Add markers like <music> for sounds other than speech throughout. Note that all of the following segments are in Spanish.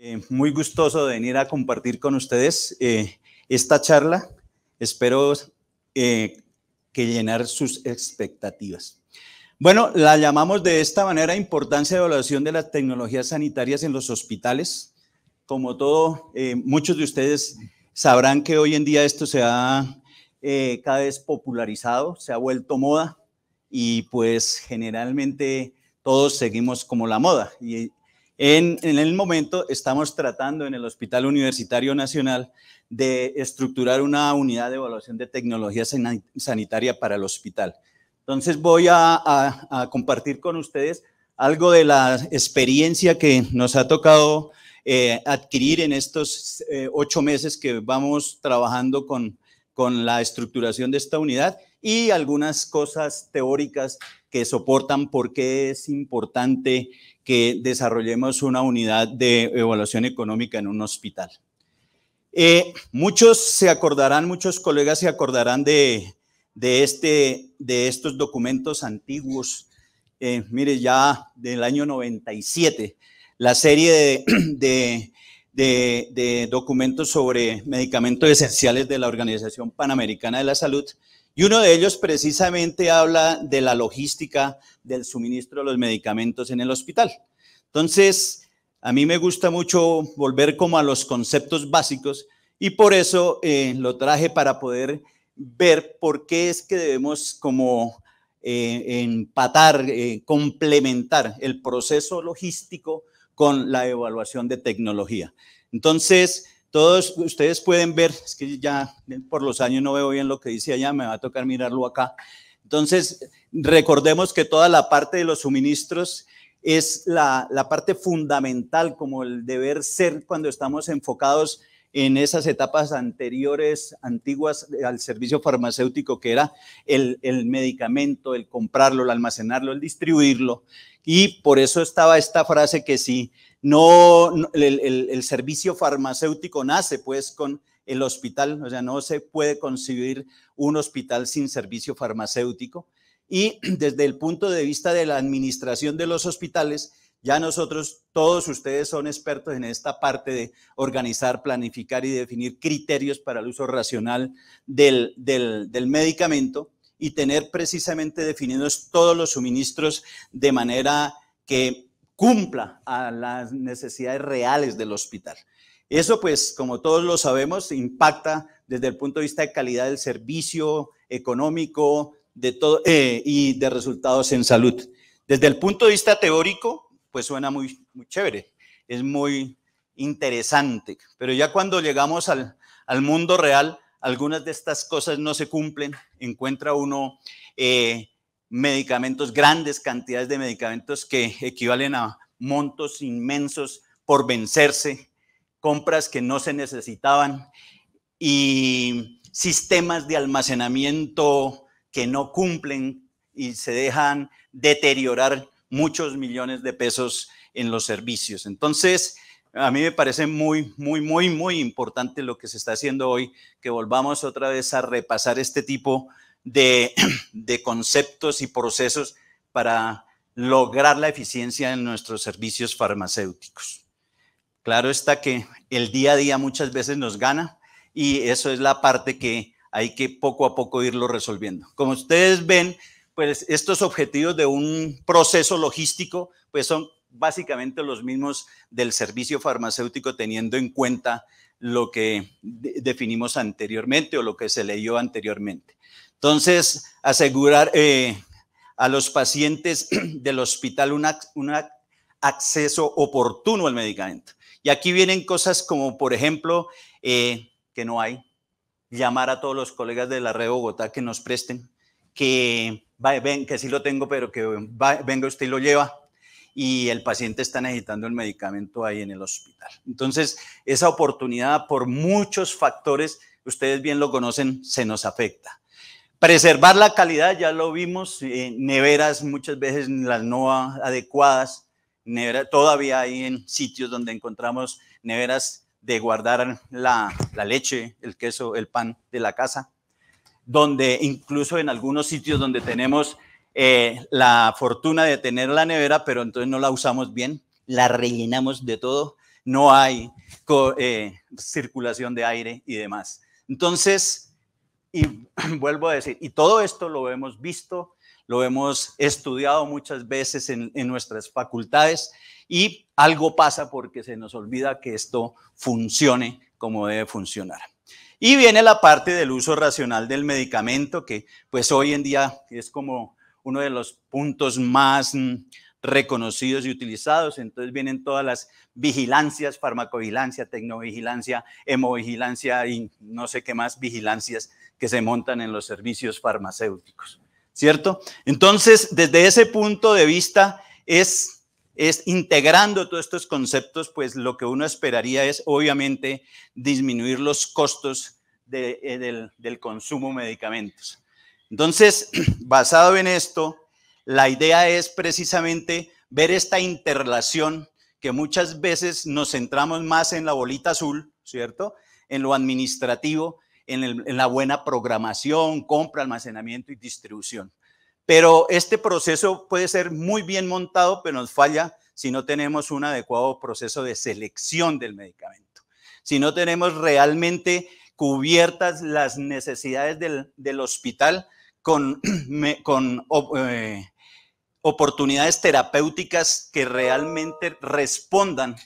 Eh, muy gustoso de venir a compartir con ustedes eh, esta charla. Espero eh, que llenar sus expectativas. Bueno, la llamamos de esta manera importancia de evaluación de las tecnologías sanitarias en los hospitales. Como todo, muchos de ustedes sabrán que hoy en día esto se ha cada vez popularizado, se ha vuelto moda y pues generalmente todos seguimos como la moda y, en, el momento estamos tratando en el Hospital Universitario Nacional de estructurar una unidad de evaluación de tecnología sanitaria para el hospital. Entonces voy a, compartir con ustedes algo de la experiencia que nos ha tocado eh, adquirir en estos eh, ocho meses que vamos trabajando con con la estructuración de esta unidad y algunas cosas teóricas que soportan por qué es importante que desarrollemos una unidad de evaluación económica en un hospital. Eh, muchos se acordarán, muchos colegas se acordarán de, este, de estos documentos antiguos. Eh, mire, ya del año 97, la serie de de, documentos sobre medicamentos esenciales de la Organización Panamericana de la Salud. Y uno de ellos precisamente habla de la logística del suministro de los medicamentos en el hospital. Entonces, a mí me gusta mucho volver como a los conceptos básicos y por eso eh, lo traje para poder ver por qué es que debemos como eh, empatar, eh, complementar el proceso logístico con la evaluación de tecnología. Entonces, todos ustedes pueden ver, es que ya por los años no veo bien lo que dice allá, me va a tocar mirarlo acá. Entonces, recordemos que toda la parte de los suministros es la, parte fundamental como el deber ser cuando estamos enfocados en esas etapas anteriores, antiguas eh, al servicio farmacéutico, que era el, medicamento, el comprarlo, el almacenarlo, el distribuirlo. Y por eso estaba esta frase que si no, el, el servicio farmacéutico nace pues con el hospital, o sea, no se puede concebir un hospital sin servicio farmacéutico. Y <clears throat> desde el punto de vista de la administración de los hospitales, ya nosotros, todos ustedes son expertos en esta parte de organizar, planificar y definir criterios para el uso racional del, medicamento y tener precisamente definidos todos los suministros de manera que cumpla a las necesidades reales del hospital. Eso, pues, como todos lo sabemos, impacta desde el punto de vista de calidad del servicio económico eh, y de resultados en salud. Desde el punto de vista teórico, pues suena muy, muy chévere, es muy interesante. Pero ya cuando llegamos al, mundo real, algunas de estas cosas no se cumplen, encuentra uno eh, medicamentos, grandes cantidades de medicamentos que equivalen a montos inmensos por vencerse, compras que no se necesitaban y sistemas de almacenamiento que no cumplen y se dejan deteriorar muchos millones de pesos en los servicios. Entonces, a mí me parece muy, muy, muy, muy importante lo que se está haciendo hoy, que volvamos otra vez a repasar este tipo <clears throat> de, conceptos y procesos para lograr la eficiencia en nuestros servicios farmacéuticos. Claro está que el día a día muchas veces nos gana y eso es la parte que hay que poco a poco irlo resolviendo. Como ustedes ven, pues estos objetivos de un proceso logístico, pues son básicamente los mismos del servicio farmacéutico teniendo en cuenta lo que definimos anteriormente o lo que se leyó anteriormente. Entonces, asegurar eh, a los pacientes <clears throat> del hospital un, acceso oportuno al medicamento. Y aquí vienen cosas como, por ejemplo, eh, que no hay, llamar a todos los colegas de la red Bogotá que nos presten que, ven, que sí lo tengo, pero que venga usted y lo lleva y el paciente está necesitando el medicamento ahí en el hospital. Entonces, esa oportunidad por muchos factores, ustedes bien lo conocen, se nos afecta. Preservar la calidad, ya lo vimos, eh, neveras muchas veces las no adecuadas, todavía hay en sitios donde encontramos neveras de guardar la leche, el queso, el pan de la casa donde incluso en algunos sitios donde tenemos eh, la fortuna de tener la nevera, pero entonces no la usamos bien, la rellenamos de todo, no hay eh, circulación de aire y demás. Entonces, y <clears throat> vuelvo a decir, y todo esto lo hemos visto, lo hemos estudiado muchas veces en nuestras facultades y algo pasa porque se nos olvida que esto funcione como debe funcionar. Y viene la parte del uso racional del medicamento, que pues hoy en día es como uno de los puntos más mm, reconocidos y utilizados. Entonces vienen todas las vigilancias, farmacovigilancia, tecnovigilancia, hemovigilancia y no sé qué más vigilancias que se montan en los servicios farmacéuticos. ¿Cierto? Entonces, desde ese punto de vista es es integrando todos estos conceptos, pues lo que uno esperaría es obviamente disminuir los costos eh, del, consumo de medicamentos. Entonces, <clears throat> basado en esto, la idea es precisamente ver esta interrelación que muchas veces nos centramos más en la bolita azul, ¿cierto? En lo administrativo, en la buena programación, compra, almacenamiento y distribución. Pero este proceso puede ser muy bien montado, pero nos falla si no tenemos un adecuado proceso de selección del medicamento. Si no tenemos realmente cubiertas las necesidades del, hospital con, <clears throat> eh, oportunidades terapéuticas que realmente respondan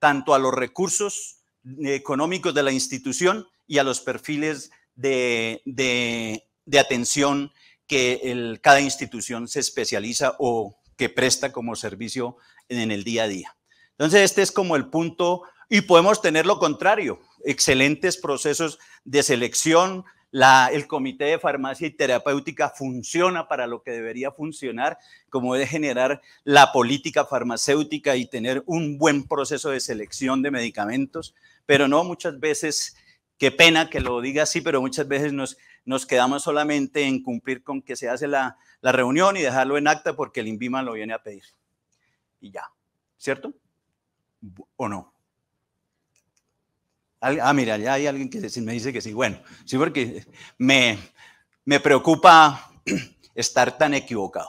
tanto a los recursos eh, económicos de la institución y a los perfiles de, de atención que cada institución se especializa o que presta como servicio en el día a día. Entonces, este es como el punto y podemos tener lo contrario, excelentes procesos de selección. el Comité de Farmacia y Terapéutica funciona para lo que debería funcionar, como de generar la política farmacéutica y tener un buen proceso de selección de medicamentos, pero no muchas veces, qué pena que lo diga así, pero muchas veces nos nos quedamos solamente en cumplir con que se hace la, reunión y dejarlo en acta porque el INVIMA lo viene a pedir. Y ya, ¿cierto? ¿O no? Ah, mira, ya hay alguien que me dice que sí. Bueno, sí, porque me, me preocupa <clears throat> estar tan equivocado.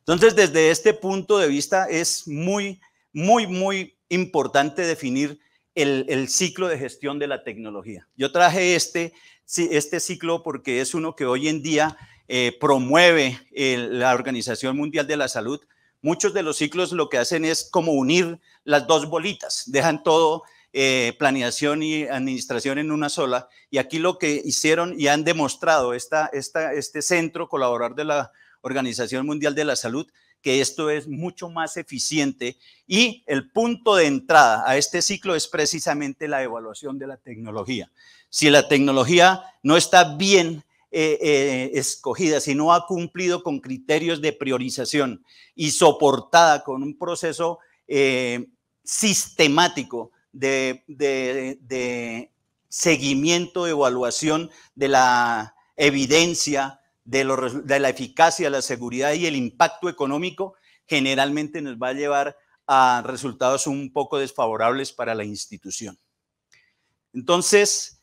Entonces, desde este punto de vista es muy, muy, muy importante definir el, el, ciclo de gestión de la tecnología. Yo traje este este ciclo porque es uno que hoy en día eh, promueve la Organización Mundial de la Salud. Muchos de los ciclos lo que hacen es como unir las dos bolitas, dejan todo eh, planeación y administración en una sola. Y aquí lo que hicieron y han demostrado esta, este centro colaborar de la Organización Mundial de la Salud, que esto es mucho más eficiente y el punto de entrada a este ciclo es precisamente la evaluación de la tecnología si la tecnología no está bien eh, eh, escogida, si no ha cumplido con criterios de priorización y soportada con un proceso eh, sistemático de, seguimiento, evaluación de la evidencia, de, de la eficacia, la seguridad y el impacto económico, generalmente nos va a llevar a resultados un poco desfavorables para la institución. Entonces,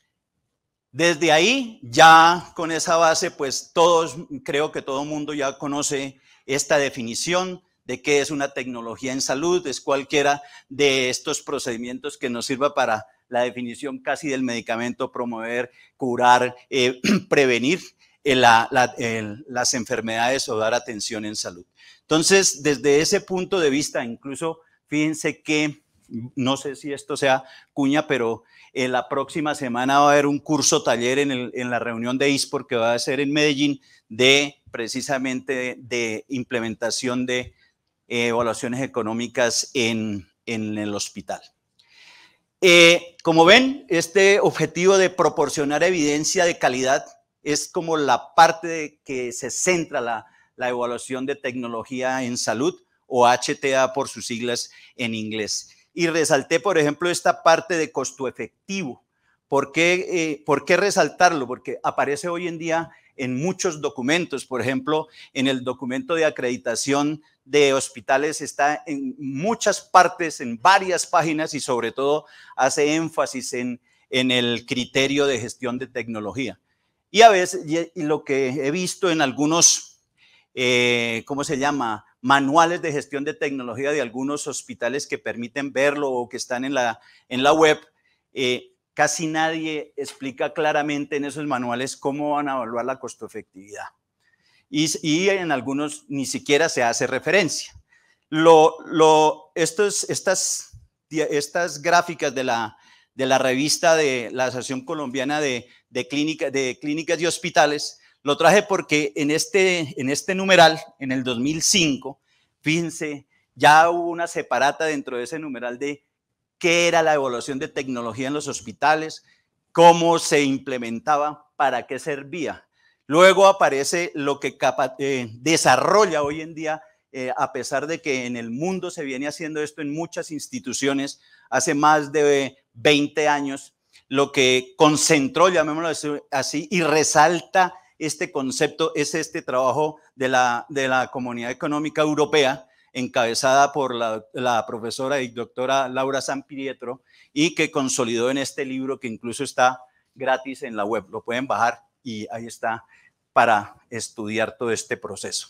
desde ahí, ya con esa base, pues todos, creo que todo el mundo ya conoce esta definición de qué es una tecnología en salud, es cualquiera de estos procedimientos que nos sirva para la definición casi del medicamento, promover, curar, eh, <clears throat> prevenir eh, las enfermedades o dar atención en salud. Entonces, desde ese punto de vista, incluso fíjense que no sé si esto sea cuña, pero eh, la próxima semana va a haber un curso taller en, la reunión de ISPOR que va a ser en Medellín de precisamente de implementación de eh, evaluaciones económicas en, el hospital. Eh, como ven, este objetivo de proporcionar evidencia de calidad es como la parte que se centra la evaluación de tecnología en salud o HTA por sus siglas en inglés y resalté, por ejemplo, esta parte de costo efectivo. ¿Por qué, eh, ¿Por qué resaltarlo? Porque aparece hoy en día en muchos documentos, por ejemplo, en el documento de acreditación de hospitales está en muchas partes, en varias páginas y sobre todo hace énfasis en, el criterio de gestión de tecnología. Y a veces y lo que he visto en algunos, eh, ¿cómo se llama? manuales de gestión de tecnología de algunos hospitales que permiten verlo o que están en la, en la web, eh, casi nadie explica claramente en esos manuales cómo van a evaluar la costo-efectividad. Y, en algunos ni siquiera se hace referencia. Lo, lo, estas, estas gráficas de la, de la revista de la Asociación Colombiana de, de, Clínica, de Clínicas y Hospitales lo traje porque en este, en este numeral, en el 2005, fíjense, ya hubo una separata dentro de ese numeral de qué era la evolución de tecnología en los hospitales, cómo se implementaba, para qué servía. Luego aparece lo que eh, desarrolla hoy en día, eh, a pesar de que en el mundo se viene haciendo esto en muchas instituciones hace más de 20 años, lo que concentró, llamémoslo así, y resalta este concepto es este trabajo de la, de la Comunidad Económica Europea, encabezada por la, profesora y doctora Laura San Pietro y que consolidó en este libro que incluso está gratis en la web. Lo pueden bajar y ahí está para estudiar todo este proceso.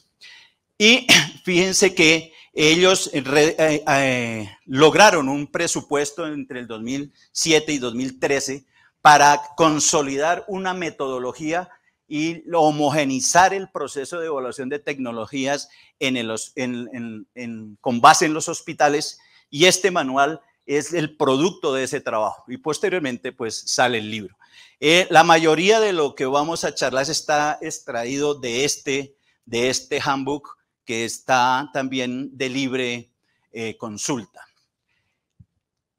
Y <clears throat> fíjense que ellos eh, eh, lograron un presupuesto entre el 2007 y 2013 para consolidar una metodología y homogenizar el proceso de evaluación de tecnologías con base en los hospitales y este manual es el producto de ese trabajo y posteriormente pues sale el libro. Eh, la mayoría de lo que vamos a charlar está extraído de este, de este handbook que está también de libre eh, consulta.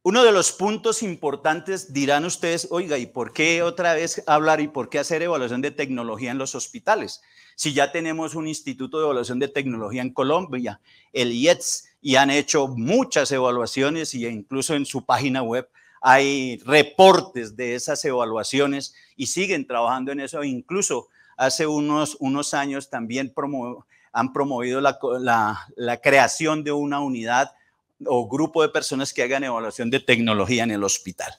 Uno de los puntos importantes dirán ustedes, oiga, ¿y por qué otra vez hablar y por qué hacer evaluación de tecnología en los hospitales? Si ya tenemos un instituto de evaluación de tecnología en Colombia, el IETS, y han hecho muchas evaluaciones y e incluso en su página web hay reportes de esas evaluaciones y siguen trabajando en eso. Incluso hace unos, unos años también han promovido la creación de una unidad o grupo de personas que hagan evaluación de tecnología en el hospital.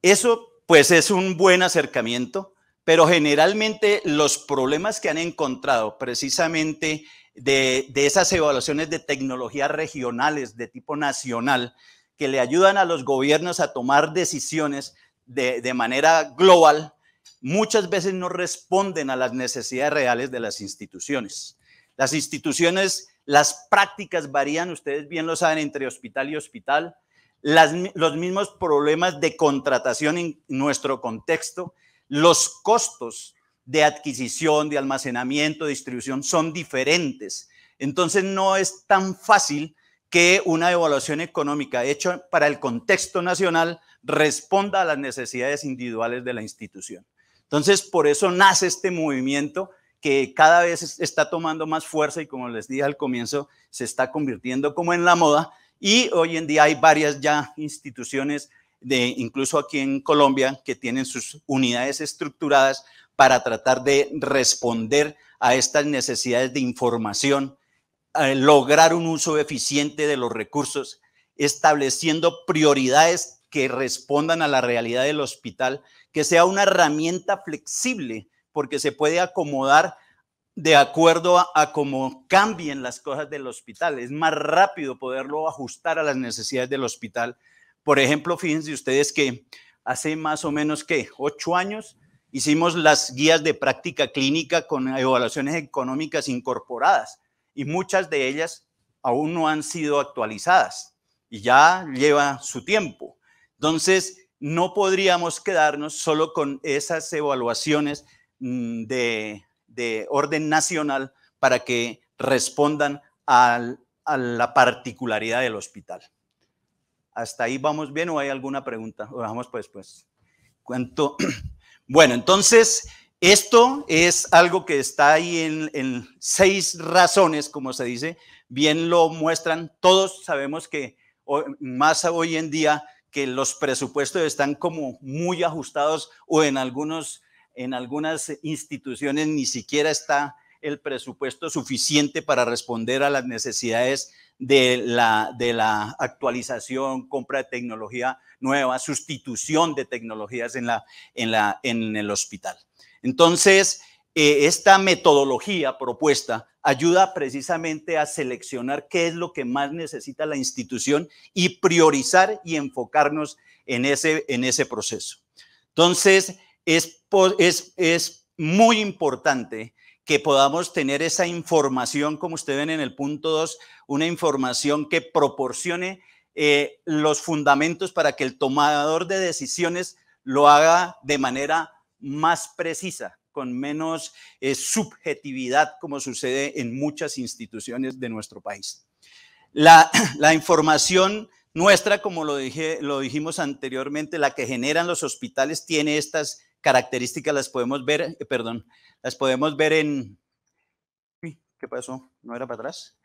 Eso pues es un buen acercamiento, pero generalmente los problemas que han encontrado precisamente de, esas evaluaciones de tecnología regionales de tipo nacional que le ayudan a los gobiernos a tomar decisiones de, de manera global, muchas veces no responden a las necesidades reales de las instituciones. Las instituciones las prácticas varían, ustedes bien lo saben, entre hospital y hospital. los mismos problemas de contratación en nuestro contexto. Los costos de adquisición, de almacenamiento, de distribución son diferentes. Entonces no es tan fácil que una evaluación económica hecha para el contexto nacional responda a las necesidades individuales de la institución. Entonces, por eso nace este movimiento que cada vez está tomando más fuerza y como les dije al comienzo, se está convirtiendo como en la moda y hoy en día hay varias ya instituciones de incluso aquí en Colombia que tienen sus unidades estructuradas para tratar de responder a estas necesidades de información, eh, lograr un uso eficiente de los recursos, estableciendo prioridades que respondan a la realidad del hospital, que sea una herramienta flexible porque se puede acomodar de acuerdo a, cómo cambien las cosas del hospital. Es más rápido poderlo ajustar a las necesidades del hospital. Por ejemplo, fíjense ustedes que hace más o menos que ocho años hicimos las guías de práctica clínica con evaluaciones económicas incorporadas y muchas de ellas aún no han sido actualizadas y ya lleva su tiempo. Entonces, no podríamos quedarnos solo con esas evaluaciones Mm, de, orden nacional para que respondan a la particularidad del hospital. ¿Hasta ahí vamos bien o hay alguna pregunta? Vamos pues, pues. <clears throat> Bueno, entonces, esto es algo que está ahí en, en, seis razones, como se dice, bien lo muestran. Todos sabemos que más hoy en día que los presupuestos están como muy ajustados o en algunos en algunas instituciones ni siquiera está el presupuesto suficiente para responder a las necesidades de la, de la actualización, compra de tecnología nueva, sustitución de tecnologías en, la, en, la, en el hospital. Entonces, eh, esta metodología propuesta ayuda precisamente a seleccionar qué es lo que más necesita la institución y priorizar y enfocarnos en ese, en ese proceso. Entonces, es, es, muy importante que podamos tener esa información, como ustedes ven en el punto 2, una información que proporcione eh, los fundamentos para que el tomador de decisiones lo haga de manera más precisa, con menos eh, subjetividad, como sucede en muchas instituciones de nuestro país. <clears throat> La, información nuestra, como lo, dije, lo dijimos anteriormente, la que generan los hospitales tiene estas características las podemos ver, eh, perdón, las podemos ver en... ¿Qué pasó? ¿No era para atrás?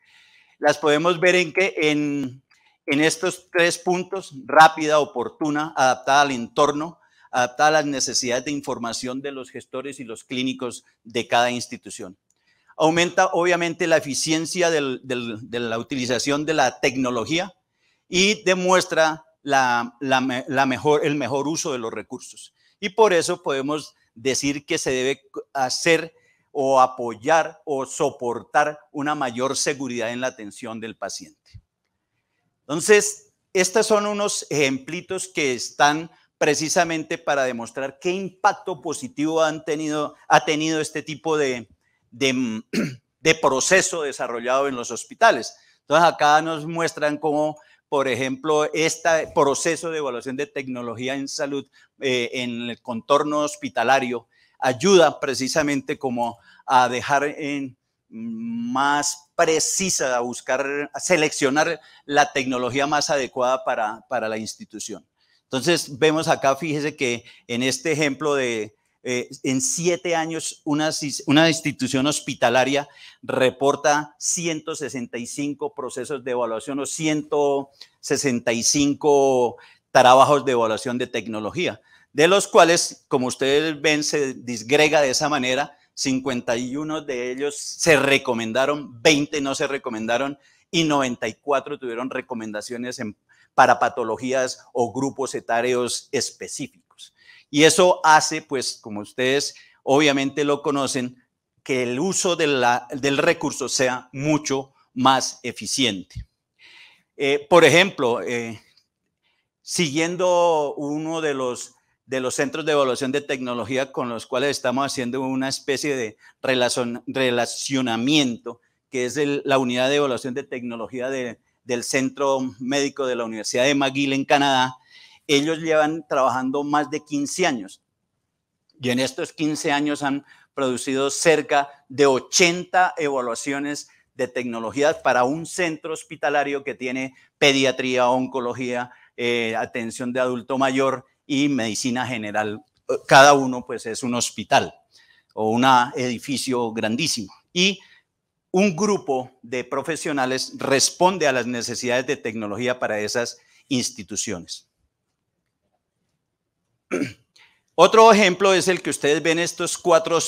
Las podemos ver en que en, en estos tres puntos, rápida, oportuna, adaptada al entorno, adaptada a las necesidades de información de los gestores y los clínicos de cada institución aumenta obviamente la eficiencia de la utilización de la tecnología y demuestra la mejor, el mejor uso de los recursos y por eso podemos decir que se debe hacer o apoyar o soportar una mayor seguridad en la atención del paciente. Entonces, estos son unos ejemplitos que están precisamente para demostrar qué impacto positivo han tenido, ha tenido este tipo de <clears throat> proceso desarrollado en los hospitales. Entonces, acá nos muestran cómo por ejemplo, este proceso de evaluación de tecnología en salud eh, en el contorno hospitalario ayuda precisamente como a dejar más precisa, a buscar, a seleccionar la tecnología más adecuada para, para la institución. Entonces, vemos acá, fíjese que en este ejemplo de, eh, en siete años una, institución hospitalaria reporta 165 procesos de evaluación o 165 trabajos de evaluación de tecnología, de los cuales, como ustedes ven, se disgrega de esa manera. 51 de ellos se recomendaron, 20 no se recomendaron y 94 tuvieron recomendaciones para patologías o grupos etarios específicos. Y eso hace, pues, como ustedes obviamente lo conocen, que el uso del recurso sea mucho más eficiente. Eh, por ejemplo, eh, siguiendo uno de los, de los centros de evaluación de tecnología con los cuales estamos haciendo una especie de relacionamiento, que es la unidad de evaluación de tecnología del Centro Médico de la Universidad de McGill en Canadá, ellos llevan trabajando más de 15 años y en estos 15 años han producido cerca de 80 evaluaciones de tecnologías para un centro hospitalario que tiene pediatría, oncología, eh, atención de adulto mayor y medicina general. Cada uno pues es un hospital o un edificio grandísimo. Y un grupo de profesionales responde a las necesidades de tecnología para esas instituciones. Otro ejemplo es el que ustedes ven estos cuatro,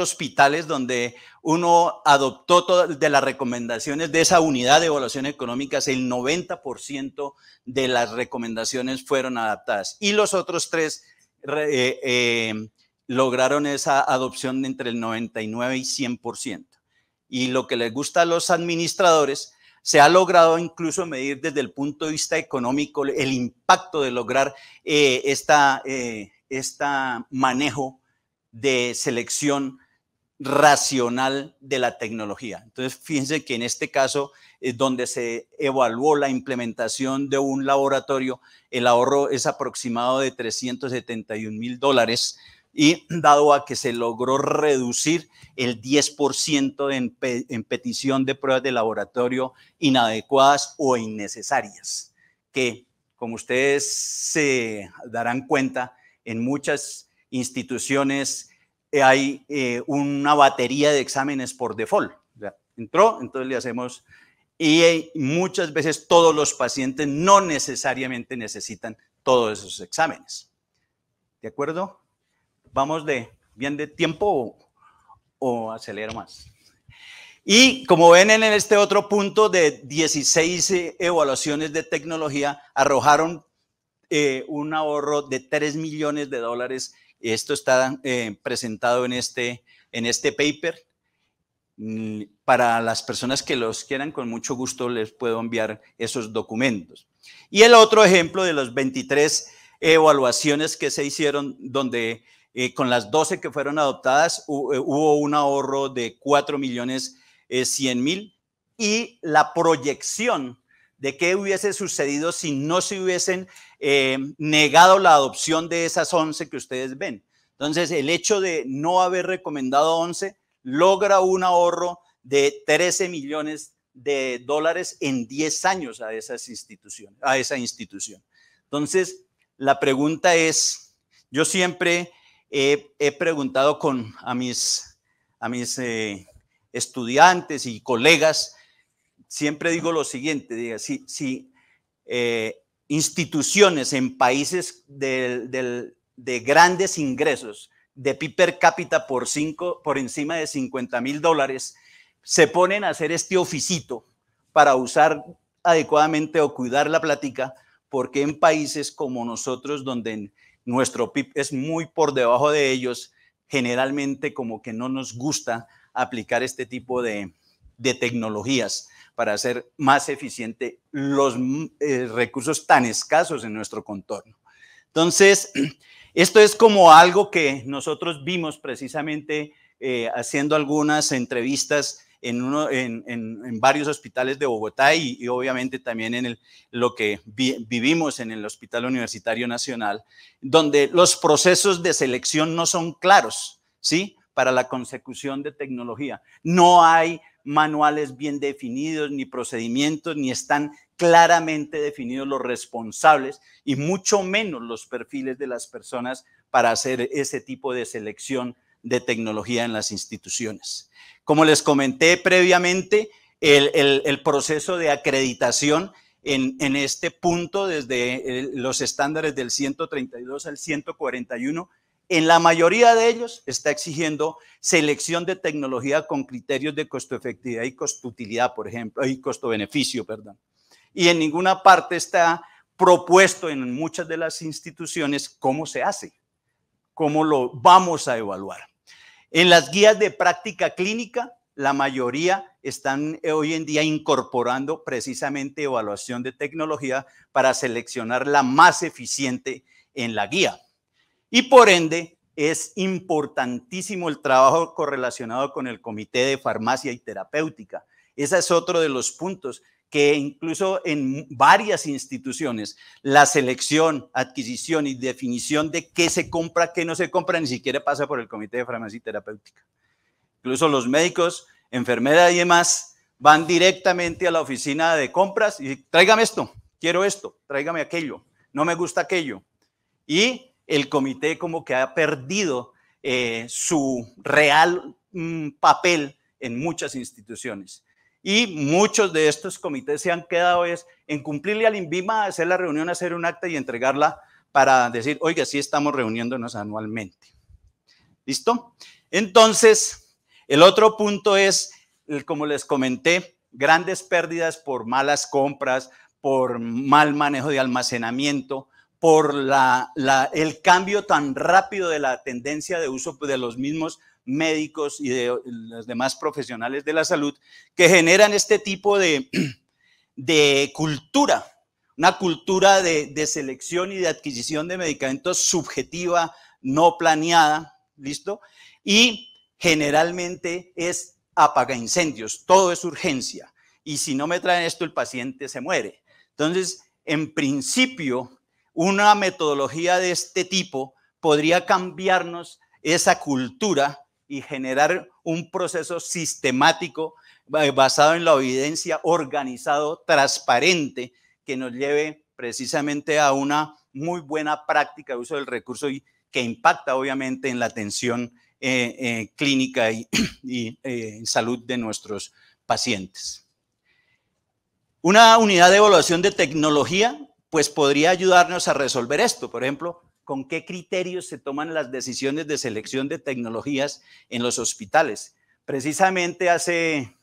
hospitales donde uno adoptó de las recomendaciones de esa unidad de evaluación económica, el 90% de las recomendaciones fueron adaptadas y los otros tres eh, eh, lograron esa adopción entre el 99 y 100%. Y lo que les gusta a los administradores se ha logrado incluso medir desde el punto de vista económico el impacto de lograr este esta, manejo de selección racional de la tecnología. Entonces, fíjense que en este caso donde se evaluó la implementación de un laboratorio, el ahorro es aproximado de 371 mil dólares y <clears throat> dado a que se logró reducir el 10% en, petición de pruebas de laboratorio inadecuadas o innecesarias, que como ustedes se darán cuenta, en muchas instituciones eh, hay eh, una batería de exámenes por default. entró, entonces le hacemos... Y eh, muchas veces todos los pacientes no necesariamente necesitan todos esos exámenes. ¿De acuerdo? ¿Vamos de, bien de tiempo o, acelero más? Y como ven en este otro punto de 16 eh, evaluaciones de tecnología, arrojaron eh, un ahorro de 3 millones de dólares. Esto está eh, presentado en este, en este paper. Mm, para las personas que los quieran, con mucho gusto les puedo enviar esos documentos. Y el otro ejemplo de las 23 evaluaciones que se hicieron, donde eh, con las 12 que fueron adoptadas eh, hubo un ahorro de 4 millones 100 eh, mil y la proyección de qué hubiese sucedido si no se hubiesen negado la adopción de esas 11 que ustedes ven. Entonces, el hecho de no haber recomendado 11 logra un ahorro de 13 millones de dólares en 10 años a, esas instituciones, a esa institución. Entonces, la pregunta es, yo siempre he, preguntado con, a mis, a mis eh, estudiantes y colegas, siempre digo lo siguiente, si, eh, instituciones en países de grandes ingresos, de PIB per cápita por, cinco, por encima de 50 mil dólares, se ponen a hacer este oficito para usar adecuadamente o cuidar la plática, porque en países como nosotros, donde nuestro PIB es muy por debajo de ellos, generalmente como que no nos gusta aplicar este tipo de, tecnologías para hacer más eficiente los eh, recursos tan escasos en nuestro contorno. Entonces, <clears throat> esto es como algo que nosotros vimos precisamente eh, haciendo algunas entrevistas en, varios hospitales de Bogotá y, obviamente también en lo que vivimos en el Hospital Universitario Nacional, donde los procesos de selección no son claros, ¿sí? Para la consecución de tecnología. No hay manuales bien definidos, ni procedimientos, ni están claramente definidos los responsables y mucho menos los perfiles de las personas para hacer ese tipo de selección de tecnología en las instituciones. Como les comenté previamente, el, proceso de acreditación en, en, este punto, desde eh, los estándares del 132 al 141, en la mayoría de ellos está exigiendo selección de tecnología con criterios de costo efectividad y costo utilidad, por ejemplo, y costo beneficio, perdón. Y en ninguna parte está propuesto en muchas de las instituciones cómo se hace, cómo lo vamos a evaluar. En las guías de práctica clínica, la mayoría están eh, hoy en día incorporando precisamente evaluación de tecnología para seleccionar la más eficiente en la guía. Y por ende, es importantísimo el trabajo correlacionado con el Comité de Farmacia y Terapéutica. Ese es otro de los puntos que incluso en varias instituciones la selección, adquisición y definición de qué se compra, qué no se compra, ni siquiera pasa por el Comité de Farmacia y Terapéutica. Incluso los médicos, enfermeras y demás van directamente a la oficina de compras y tráigame esto, quiero esto, tráigame aquello, no me gusta aquello. Y el comité como que ha perdido eh, su real mm, papel en muchas instituciones. Y muchos de estos comités se han quedado es en cumplirle al INVIMA, hacer la reunión, hacer un acta y entregarla para decir, oiga, sí estamos reuniéndonos anualmente. ¿Listo? Entonces, el otro punto es, como les comenté, grandes pérdidas por malas compras, por mal manejo de almacenamiento, por el cambio tan rápido de la tendencia de uso de los mismos médicos y de los demás profesionales de la salud que generan este tipo de, <clears throat> de cultura, una cultura de, de selección y de adquisición de medicamentos subjetiva, no planeada, ¿listo? Y generalmente es apaga incendios, todo es urgencia. Y si no me traen esto, el paciente se muere. Entonces, en principio, una metodología de este tipo podría cambiarnos esa cultura y generar un proceso sistemático basado en la evidencia, organizado, transparente, que nos lleve precisamente a una muy buena práctica de uso del recurso y que impacta obviamente en la atención eh, eh, clínica y, <clears throat> eh, en salud de nuestros pacientes. Una unidad de evaluación de tecnología pues podría ayudarnos a resolver esto. Por ejemplo, con qué criterios se toman las decisiones de selección de tecnologías en los hospitales. Precisamente hace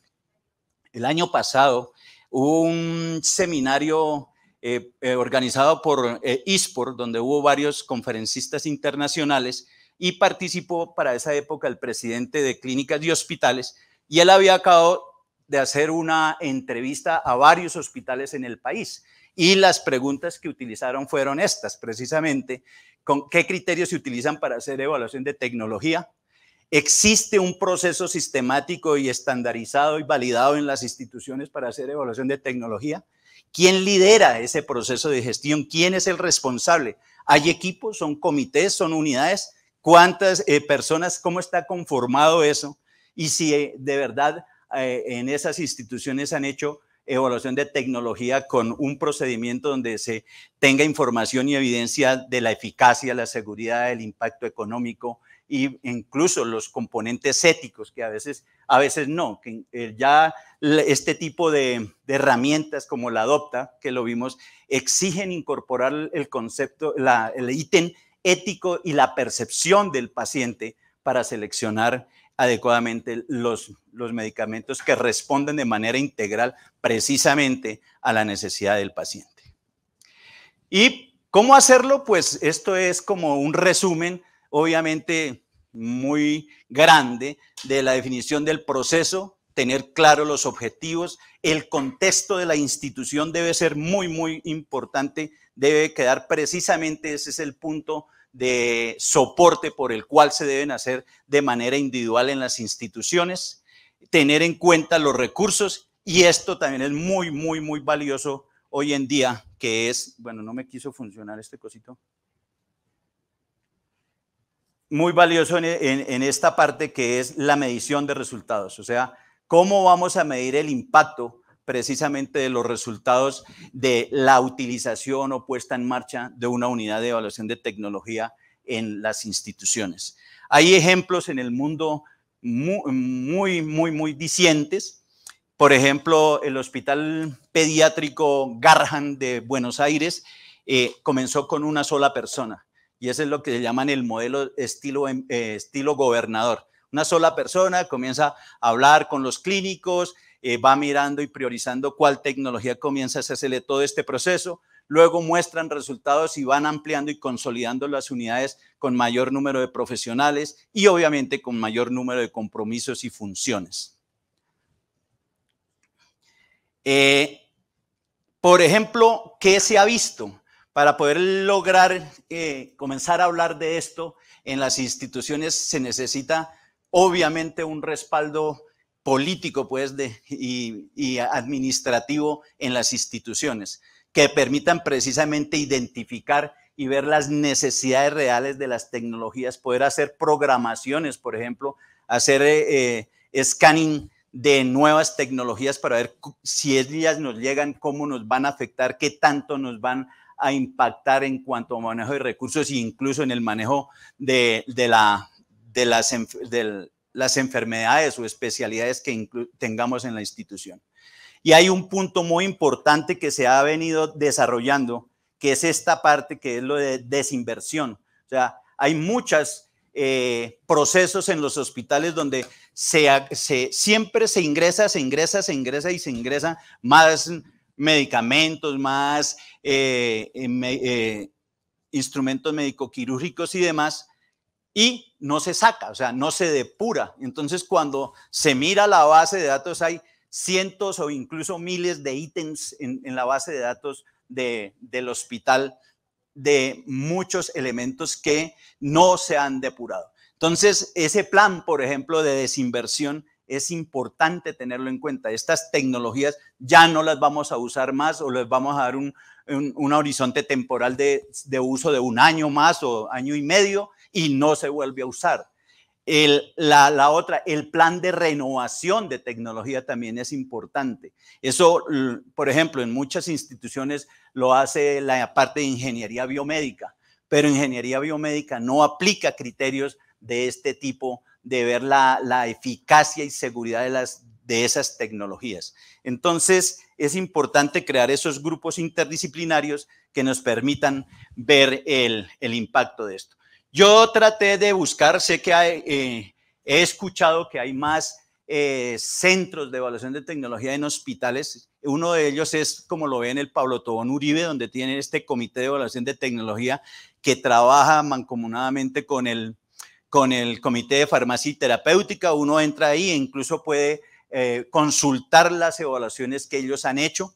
el año pasado hubo un seminario eh, eh, organizado por ISPOR, eh, donde hubo varios conferencistas internacionales y participó para esa época el presidente de clínicas y hospitales y él había acabado de hacer una entrevista a varios hospitales en el país. Y las preguntas que utilizaron fueron estas, precisamente, con qué criterios se utilizan para hacer evaluación de tecnología. Existe un proceso sistemático y estandarizado y validado en las instituciones para hacer evaluación de tecnología. ¿Quién lidera ese proceso de gestión? ¿Quién es el responsable? ¿Hay equipos? ¿Son comités? ¿Son unidades? ¿Cuántas eh, personas? ¿Cómo está conformado eso? Y si eh, de verdad eh, en esas instituciones han hecho evaluación de tecnología con un procedimiento donde se tenga información y evidencia de la eficacia, la seguridad, el impacto económico e incluso los componentes éticos que a veces, a veces no, que eh, ya este tipo de, herramientas como la adopta, que lo vimos, exigen incorporar el concepto, el ítem ético y la percepción del paciente para seleccionar adecuadamente los, medicamentos que responden de manera integral precisamente a la necesidad del paciente. ¿Y cómo hacerlo? Pues esto es como un resumen, obviamente muy grande, de la definición del proceso, tener claro los objetivos, el contexto de la institución debe ser muy, muy importante, debe quedar precisamente, ese es el punto de soporte por el cual se deben hacer de manera individual en las instituciones, tener en cuenta los recursos y esto también es muy, muy, muy valioso hoy en día, que es, bueno, no me quiso funcionar este cosito. Muy valioso en, esta parte que es la medición de resultados, o sea, cómo vamos a medir el impacto precisamente de los resultados de la utilización o puesta en marcha de una unidad de evaluación de tecnología en las instituciones. Hay ejemplos en el mundo muy, muy, muy, muy Por ejemplo, el Hospital Pediátrico Garhan de Buenos Aires eh, comenzó con una sola persona y eso es lo que se llaman el modelo estilo, em, eh, estilo gobernador. Una sola persona comienza a hablar con los clínicos, eh, va mirando y priorizando cuál tecnología comienza a hacerle todo este proceso. Luego muestran resultados y van ampliando y consolidando las unidades con mayor número de profesionales y obviamente con mayor número de compromisos y funciones. Eh, por ejemplo, ¿qué se ha visto? Para poder lograr eh, comenzar a hablar de esto en las instituciones se necesita obviamente un respaldo político pues, y, administrativo en las instituciones, que permitan precisamente identificar y ver las necesidades reales de las tecnologías, poder hacer programaciones, por ejemplo, hacer eh, eh, scanning de nuevas tecnologías para ver si ellas nos llegan, cómo nos van a afectar, qué tanto nos van a impactar en cuanto a manejo de recursos e incluso en el manejo de, la, de las, las enfermedades o especialidades que tengamos en la institución. Y hay un punto muy importante que se ha venido desarrollando, que es esta parte que es lo de desinversión. O sea, hay muchos eh, procesos en los hospitales donde siempre se ingresa, se ingresa, se ingresa y se ingresa más medicamentos, más eh, eh, instrumentos médico-quirúrgicos y demás, y no se saca, o sea, no se depura. Entonces, cuando se mira la base de datos, hay cientos o incluso miles de ítems en, la base de datos del hospital de muchos elementos que no se han depurado. Entonces, ese plan, por ejemplo, de desinversión es importante tenerlo en cuenta. Estas tecnologías ya no las vamos a usar más o les vamos a dar un, horizonte temporal de, de uso de un año más o año y medio y no se vuelve a usar. la, otra, el plan de renovación de tecnología también es importante. Eso, por ejemplo, en muchas instituciones lo hace la parte de ingeniería biomédica, pero ingeniería biomédica no aplica criterios de este tipo de ver la, eficacia y seguridad de, las, de esas tecnologías. Entonces, es importante crear esos grupos interdisciplinarios que nos permitan ver el impacto de esto. Yo traté de buscar, sé que eh, he escuchado que hay más eh, centros de evaluación de tecnología en hospitales. Uno de ellos es, como lo en el Pablo Tobón Uribe, donde tiene este comité de evaluación de tecnología que trabaja mancomunadamente con el, con el comité de farmacia y terapéutica. Uno entra ahí e incluso puede eh, consultar las evaluaciones que ellos han hecho.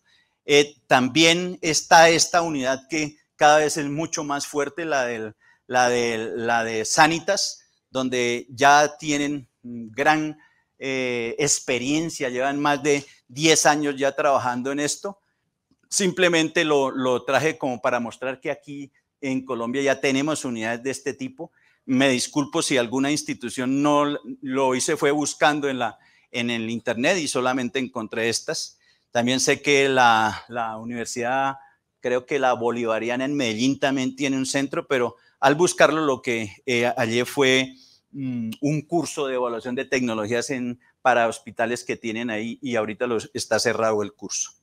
también está esta unidad que cada vez es mucho más fuerte, la del la de, la de Sanitas, donde ya tienen gran eh, experiencia, llevan más de 10 años ya trabajando en esto. Simplemente lo, lo traje como para mostrar que aquí en Colombia ya tenemos unidades de este tipo. Me disculpo si alguna institución no lo hice, fue buscando en, la, en el Internet y solamente encontré estas. También sé que la, la Universidad, creo que la Bolivariana en Medellín también tiene un centro, pero al buscarlo, lo que eh, ayer fue mm, un curso de evaluación de tecnologías para hospitales que tienen ahí y ahorita está cerrado el curso.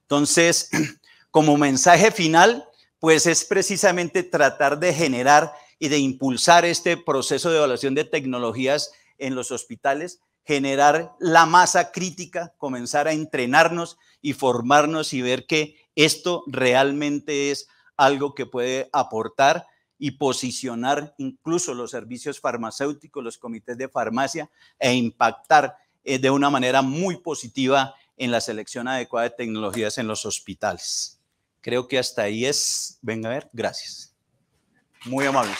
Entonces, <clears throat> como mensaje final, pues es precisamente tratar de generar y de impulsar este proceso de evaluación de tecnologías en los hospitales, generar la masa crítica, comenzar a entrenarnos y formarnos y ver que esto realmente es algo que puede aportar y posicionar incluso los servicios farmacéuticos, los comités de farmacia e impactar eh, de una manera muy positiva en la selección adecuada de tecnologías en los hospitales. Creo que hasta ahí es. Venga a ver, gracias. Muy amables.